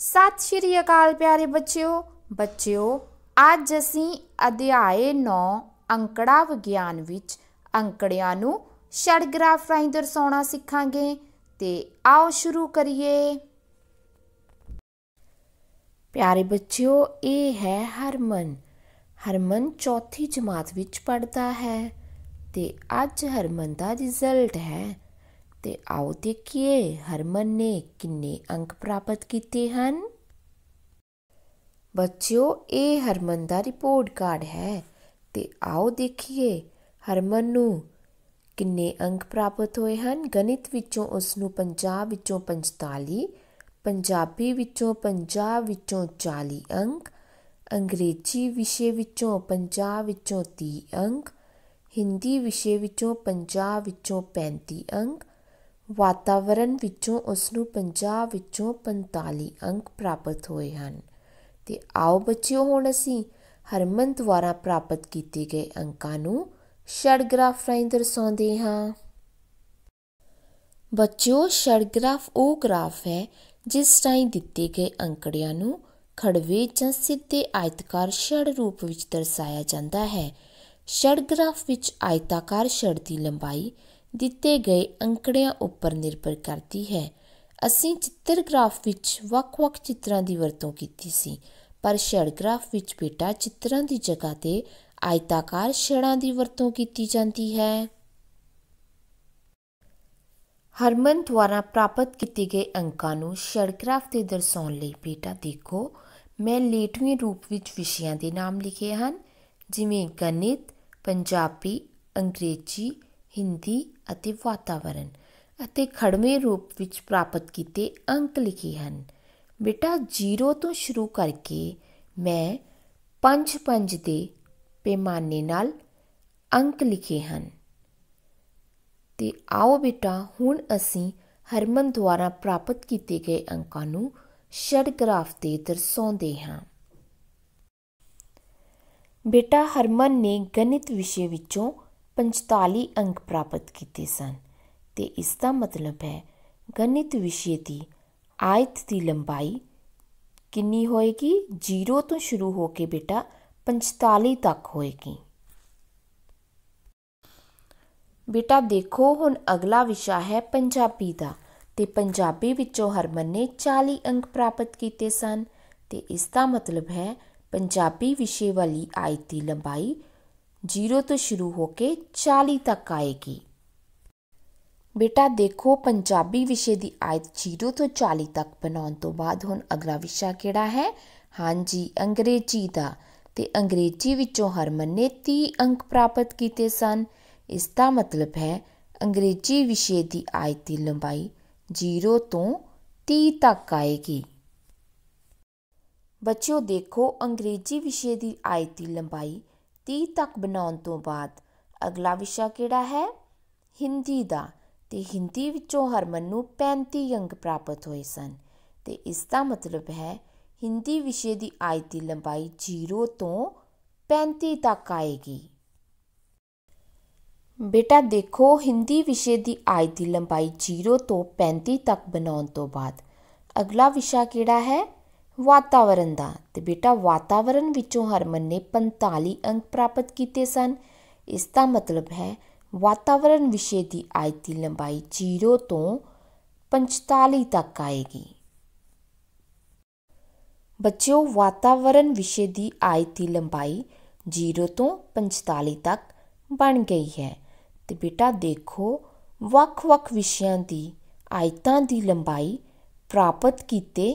ਸਤਿ ਸ਼੍ਰੀ ਅਕਾਲ ਪਿਆਰੇ ਬੱਚਿਓ ਬੱਚਿਓ ਅੱਜ ਅਸੀਂ ਅਧਿਆਏ 9 ਅੰਕੜਾ ਵਿਗਿਆਨ ਵਿੱਚ ਅੰਕੜਿਆਂ ਨੂੰ ਛੜ ਗ੍ਰਾਫ ਰਾਹੀਂ ਦਰਸਾਉਣਾ ਸਿੱਖਾਂਗੇ ਤੇ ਆਓ ਸ਼ੁਰੂ ਕਰੀਏ ਪਿਆਰੇ ਬੱਚਿਓ ਇਹ ਹੈ ਹਰਮਨ ਹਰਮਨ ਚੌਥੀ ਜਮਾਤ ਵਿੱਚ ਪੜ੍ਹਦਾ ਹੈ ਤੇ ਅੱਜ ਹਰਮਨ ਦਾ ਰਿਜ਼ਲਟ ਹੈ ਤੇ ਆਓ ਦੇਖੀਏ ਹਰਮਨ ਨੇ ਕਿੰਨੇ ਅੰਕ ਪ੍ਰਾਪਤ ਕੀਤੇ ਹਨ ਬੱਚਿਓ ਇਹ ਹਰਮਨ ਦਾ ਰਿਪੋਰਟ ਕਾਰਡ ਹੈ ਤੇ ਆਓ ਦੇਖੀਏ ਹਰਮਨ ਨੂੰ ਕਿੰਨੇ ਅੰਕ ਪ੍ਰਾਪਤ ਹੋਏ ਹਨ ਗਣਿਤ ਵਿੱਚੋਂ ਉਸ ਨੂੰ ਪੰਜਾਬ ਵਿੱਚੋਂ 45 ਪੰਜਾਬੀ ਵਿੱਚੋਂ 50 ਵਿੱਚੋਂ 40 ਅੰਕ ਅੰਗਰੇਜ਼ੀ ਵਿਸ਼ੇ ਵਿੱਚੋਂ 50 ਵਿੱਚੋਂ 30 ਅੰਕ ਹਿੰਦੀ ਵਿਸ਼ੇ ਵਿੱਚੋਂ 50 ਵਿੱਚੋਂ 35 ਅੰਕ ਵਾਤਾਵਰਣ ਵਿੱਚੋਂ ਉਸ ਨੂੰ 50 ਵਿੱਚੋਂ 45 ਅੰਕ ਪ੍ਰਾਪਤ ਹੋਏ ਹਨ ਤੇ ਆਓ ਬੱਚਿਓ ਹੁਣ ਅਸੀਂ ਹਰਮਨ ਦੁਆਰਾ ਪ੍ਰਾਪਤ ਕੀਤੇ ਗਏ ਅੰਕਾਂ ਨੂੰ ਗ੍ਰਾਫ ਰਾਹੀਂ ਦਰਸਾਉਂਦੇ ਹਾਂ ਬੱਚਿਓ ਗ੍ਰਾਫ ਉਹ ਗ੍ਰਾਫ ਹੈ ਜਿਸ ਰਾਹੀਂ ਦਿੱਤੇ ਗਏ ਅੰਕੜਿਆਂ ਨੂੰ ਖੜਵੇ ਜਾਂ ਸਿੱਧੇ ਆਇਤਕਾਰ ਛੜ ਰੂਪ ਵਿੱਚ ਦਰਸਾਇਆ ਜਾਂਦਾ ਹੈ ਛੜ ਗ੍ਰਾਫ ਵਿੱਚ ਆਇਤਾਕਾਰ ਛੜ ਦੀ ਲੰਬਾਈ ਦਿੱਤੇ ਗਏ ਅੰਕੜਿਆਂ ਉੱਪਰ ਨਿਰਭਰ ਕਰਦੀ ਹੈ ਅਸੀਂ ਚਿੱਤਰ ਗ੍ਰਾਫ ਵਿੱਚ ਵੱਖ-ਵੱਖ ਚਿੱਤਰਾਂ ਦੀ ਵਰਤੋਂ ਕੀਤੀ ਸੀ ਪਰ ਛੜ ਗ੍ਰਾਫ ਵਿੱਚ ਬੇਟਾ ਚਿੱਤਰਾਂ ਦੀ ਜਗ੍ਹਾ ਤੇ ਆਇਤਾਕਾਰ ਛੜਾਂ ਦੀ ਵਰਤੋਂ ਕੀਤੀ ਜਾਂਦੀ ਹੈ ਹਰਮਨ ਦੁਆਰਾ ਪ੍ਰਾਪਤ ਕੀਤੇ ਗਏ ਅੰਕਾਂ ਨੂੰ ਛੜ ਗ੍ਰਾਫ ਤੇ ਦਰਸਾਉਣ ਲਈ ਬੇਟਾ ਦੇਖੋ ਮੈਂ ਲੇਟਵੇਂ ਰੂਪ ਵਿੱਚ ਵਿਸ਼ਿਆਂ ਦੇ ਨਾਮ ਲਿਖੇ ਹਨ ਜਿਵੇਂ ਗਣਿਤ ਪੰਜਾਬੀ ਅੰਗਰੇਜ਼ੀ ਹਿੰਦੀ ਅਤੇ ਵਾਤਾਵਰਣ ਅਤੇ ਖੜਵੇਂ ਰੂਪ ਵਿੱਚ ਪ੍ਰਾਪਤ ਕੀਤੇ ਅੰਕ ਲਿਖੇ ਹਨ ਬੇਟਾ 0 ਤੋਂ ਸ਼ੁਰੂ ਕਰਕੇ ਮੈਂ 5-5 ਦੇ ਪੈਮਾਨੇ ਨਾਲ ਅੰਕ ਲਿਖੇ ਹਨ ਤੇ ਆਓ ਬੇਟਾ ਹੁਣ ਅਸੀਂ ਹਰਮਨ ਦੁਆਰਾ ਪ੍ਰਾਪਤ ਕੀਤੇ ਗਏ ਅੰਕਾਂ ਨੂੰ ਗ੍ਰਾਫ ਤੇ ਦਰਸਾਉਂਦੇ ਹਾਂ ਬੇਟਾ ਹਰਮਨ ਨੇ ਗਣਿਤ ਵਿਸ਼ੇ ਵਿੱਚੋਂ 45 ਅੰਕ ਪ੍ਰਾਪਤ ਕੀਤੇ ਸਨ ਤੇ ਇਸ ਦਾ ਮਤਲਬ ਹੈ ਗਣਿਤ ਵਿਸ਼ੇ ਦੀ ਆਇਤ ਦੀ ਲੰਬਾਈ ਕਿੰਨੀ ਹੋਏਗੀ 0 ਤੋਂ ਸ਼ੁਰੂ ਹੋ ਕੇ ਬੇਟਾ 45 ਤੱਕ ਹੋਏਗੀ ਬੇਟਾ ਦੇਖੋ ਹੁਣ ਅਗਲਾ ਵਿਸ਼ਾ ਹੈ ਪੰਜਾਬੀ ਦਾ ਤੇ ਪੰਜਾਬੀ ਵਿੱਚੋਂ ਹਰਮਨ ਨੇ 40 ਅੰਕ ਪ੍ਰਾਪਤ ਕੀਤੇ ਸਨ ਤੇ ਇਸ ਦਾ ਮਤਲਬ ਹੈ ਪੰਜਾਬੀ ਵਿਸ਼ੇ ਵਾਲੀ ਆਇਤ ਦੀ ਲੰਬਾਈ 0 ਤੋਂ ਸ਼ੁਰੂ ਹੋ ਕੇ 40 ਤੱਕ ਆਏਗੀ ਬੇਟਾ ਦੇਖੋ ਪੰਜਾਬੀ ਵਿਸ਼ੇ ਦੀ ਆਇਤ 0 ਤੋਂ 40 ਤੱਕ ਬਣਾਉਣ ਤੋਂ ਬਾਅਦ ਹੁਣ ਅਗਲਾ ਵਿਸ਼ਾ ਕਿਹੜਾ ਹੈ ਹਾਂਜੀ ਅੰਗਰੇਜ਼ੀ ਦਾ ਤੇ ਅੰਗਰੇਜ਼ੀ ਵਿੱਚੋਂ ਹਰਮਨ ਨੇ 30 ਅੰਕ ਪ੍ਰਾਪਤ ਕੀਤੇ ਸਨ ਇਸ ਦਾ ਮਤਲਬ ਹੈ ਅੰਗਰੇਜ਼ੀ ਵਿਸ਼ੇ ਦੀ ਆਇਤ ਦੀ ਲੰਬਾਈ 0 ਤੋਂ 30 ਤੱਕ ਆਏਗੀ ਬੱਚਿਓ ਦੇਖੋ ਅੰਗਰੇਜ਼ੀ ਵਿਸ਼ੇ ਦੀ ਆਇਤ ਦੀ ਲੰਬਾਈ 30 ਤੱਕ ਬਣਾਉਣ ਤੋਂ ਬਾਅਦ ਅਗਲਾ ਵਿਸ਼ਾ ਕਿਹੜਾ ਹੈ ਹਿੰਦੀ ਦਾ ਤੇ ਹਿੰਦੀ ਵਿੱਚੋਂ ਹਰਮਨ ਨੂੰ 35 ਅੰਕ ਪ੍ਰਾਪਤ ਹੋਏ ਸਨ ਤੇ ਇਸ ਦਾ ਮਤਲਬ ਹੈ ਹਿੰਦੀ ਵਿਸ਼ੇ ਦੀ ਆਇਤ ਦੀ ਲੰਬਾਈ 0 ਤੋਂ 35 ਤੱਕ ਆਏਗੀ ਬੇਟਾ ਦੇਖੋ ਹਿੰਦੀ ਵਿਸ਼ੇ ਦੀ ਆਇਤ ਦੀ ਲੰਬਾਈ 0 ਤੋਂ 35 ਤੱਕ ਬਣਾਉਣ ਤੋਂ ਬਾਅਦ ਅਗਲਾ ਵਿਸ਼ਾ ਕਿਹੜਾ ਹੈ ਵਾਤਾਵਰਨ ਦਾ ਤੇ ਬੇਟਾ ਵਾਤਾਵਰਨ ਵਿੱਚੋਂ ਹਰਮਨ ਨੇ 45 ਅੰਕ ਪ੍ਰਾਪਤ ਕੀਤੇ ਸਨ ਇਸ ਦਾ ਮਤਲਬ ਹੈ ਵਾਤਾਵਰਨ ਵਿਸ਼ੇ ਦੀ ਆਇਤ ਦੀ ਲੰਬਾਈ 0 ਤੋਂ 45 ਤੱਕ ਆਏਗੀ ਬੱਚਿਓ ਵਾਤਾਵਰਨ ਵਿਸ਼ੇ ਦੀ ਆਇਤ ਦੀ ਲੰਬਾਈ 0 ਤੋਂ 45 ਤੱਕ ਬਣ ਗਈ ਹੈ ਤੇ ਬੇਟਾ ਦੇਖੋ ਵੱਖ-ਵੱਖ ਵਿਸ਼ਿਆਂ ਦੀ ਆਇਤਾਂ ਦੀ ਲੰਬਾਈ ਪ੍ਰਾਪਤ ਕੀਤੇ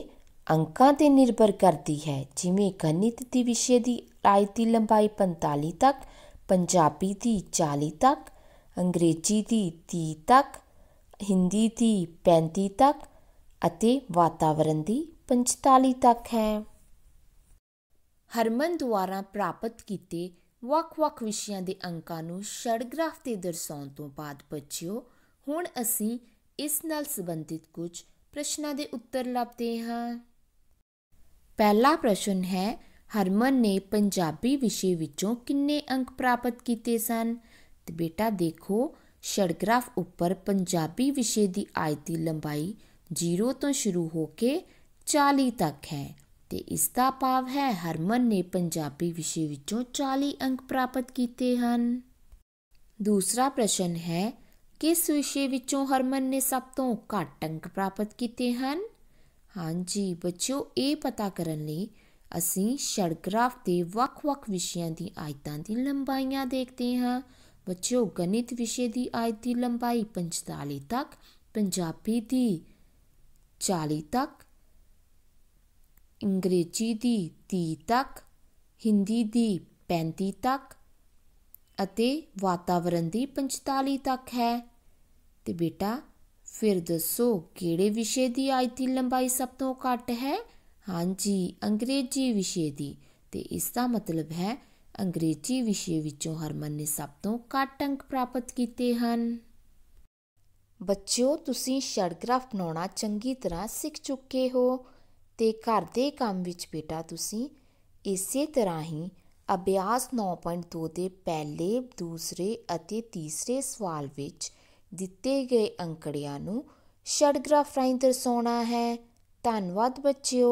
ਅੰਕਾਂ ਤੇ ਨਿਰਭਰ ਕਰਦੀ ਹੈ ਜਿਵੇਂ ਗਣਿਤ ਦੀ ਵਿਸ਼ੇ ਦੀ ਆਇਤੀ ਲੰਬਾਈ 45 ਤੱਕ ਪੰਜਾਬੀ ਦੀ 40 ਤੱਕ ਅੰਗਰੇਜ਼ੀ ਦੀ 30 ਤੱਕ ਹਿੰਦੀ ਦੀ 35 ਤੱਕ ਅਤੇ ਵਾਤਾਵਰਣ ਦੀ 45 ਤੱਕ ਹੈ ਹਰਮਨ ਦੁਆਰਾ ਪ੍ਰਾਪਤ ਕੀਤੇ ਵੱਖ-ਵੱਖ ਵਿਸ਼ਿਆਂ ਦੇ ਅੰਕਾਂ ਨੂੰ ਸ਼ੜਗ੍ਰਾਫ ਤੇ ਦਰਸਾਉਣ ਤੋਂ ਬਾਅਦ ਬੱਚਿਓ ਹੁਣ ਅਸੀਂ ਇਸ ਨਾਲ ਸੰਬੰਧਿਤ ਕੁਝ ਪ੍ਰਸ਼ਨਾਂ ਦੇ ਉੱਤਰ ਲੱਭਦੇ ਹਾਂ ਪਹਿਲਾ ਪ੍ਰਸ਼ਨ ਹੈ ਹਰਮਨ ਨੇ ਪੰਜਾਬੀ ਵਿਸ਼ੇ ਵਿੱਚੋਂ ਕਿੰਨੇ ਅੰਕ ਪ੍ਰਾਪਤ ਕੀਤੇ ਸਨ ਤੇ ਬੇਟਾ ਦੇਖੋ ਸ਼ਰਗ੍ਰਾਫ ਉੱਪਰ ਪੰਜਾਬੀ ਵਿਸ਼ੇ ਦੀ ਆਇਤ ਦੀ ਲੰਬਾਈ 0 ਤੋਂ ਸ਼ੁਰੂ ਹੋ ਕੇ 40 ਤੱਕ ਹੈ ਤੇ ਇਸ ਦਾ ਭਾਵ ਹੈ ਹਰਮਨ ਨੇ ਪੰਜਾਬੀ ਵਿਸ਼ੇ ਵਿੱਚੋਂ 40 ਅੰਕ ਪ੍ਰਾਪਤ ਕੀਤੇ ਹਨ ਦੂਸਰਾ ਪ੍ਰਸ਼ਨ ਹੈ ਕਿਸ ਵਿਸ਼ੇ ਵਿੱਚੋਂ ਹਰਮਨ ਨੇ ਸਭ ਤੋਂ ਘੱਟ ਅੰਕ ਪ੍ਰਾਪਤ ਕੀਤੇ ਹਨ ਹਾਂਜੀ ਬੱਚਿਓ ਇਹ ਪਤਾ ਕਰਨ ਲਈ ਅਸੀਂ ਸ਼ਰਗ੍ਰਾਫ ਦੇ ਵੱਖ-ਵੱਖ ਵਿਸ਼ਿਆਂ ਦੀ ਆਇਤਾਂ ਦੀ ਲੰਬਾਈਆਂ ਦੇਖਦੇ ਹਾਂ ਬੱਚਿਓ ਗਣਿਤ ਵਿਸ਼ੇ ਦੀ ਆਇਤ ਦੀ ਲੰਬਾਈ 45 ਤੱਕ ਪੰਜਾਬੀ ਦੀ 40 ਤੱਕ ਅੰਗਰੇਜ਼ੀ ਦੀ 30 ਤੱਕ ਹਿੰਦੀ ਦੀ 35 ਤੱਕ ਅਤੇ ਵਾਤਾਵਰਣ ਦੀ 45 ਤੱਕ ਹੈ ਤੇ ਬੇਟਾ ਫਿਰ ਦੱਸੋ ਕਿਹੜੇ ਵਿਸ਼ੇ ਦੀ ਅੱਜ ਦੀ ਲੰਬਾਈ ਸਭ ਤੋਂ ਘੱਟ ਹੈ ਹਾਂਜੀ ਅੰਗਰੇਜ਼ੀ ਵਿਸ਼ੇ ਦੀ ਤੇ ਇਸ ਦਾ ਮਤਲਬ ਹੈ ਅੰਗਰੇਜ਼ੀ ਵਿਸ਼ੇ ਵਿੱਚੋਂ ਹਰਮਨ ਨੇ ਸਭ ਤੋਂ ਘੱਟ ਅੰਕ ਪ੍ਰਾਪਤ ਕੀਤੇ ਹਨ ਬੱਚਿਓ ਤੁਸੀਂ ਸ਼ਰਗ੍ਰਾਫ ਬਣਾਉਣਾ ਚੰਗੀ ਤਰ੍ਹਾਂ ਸਿੱਖ ਚੁੱਕੇ ਹੋ ਤੇ ਘਰ ਦੇ ਕੰਮ ਵਿੱਚ ਬੇਟਾ ਤੁਸੀਂ ਇਸੇ ਤਰ੍ਹਾਂ ਹੀ ਅਭਿਆਸ 9.2 ਦੇ ਪਹਿਲੇ ਦੂਸਰੇ ਅਤੇ ਤੀਸਰੇ ਸਵਾਲ ਵਿੱਚ ਦਿੱਤੇ ਗਏ ਅੰਕੜਿਆਂ ਨੂੰ ਸ਼ਡਗ੍ਰਾਫ ਰਾਹੀਂ ਦਰਸਾਉਣਾ ਹੈ ਧੰਨਵਾਦ ਬੱਚਿਓ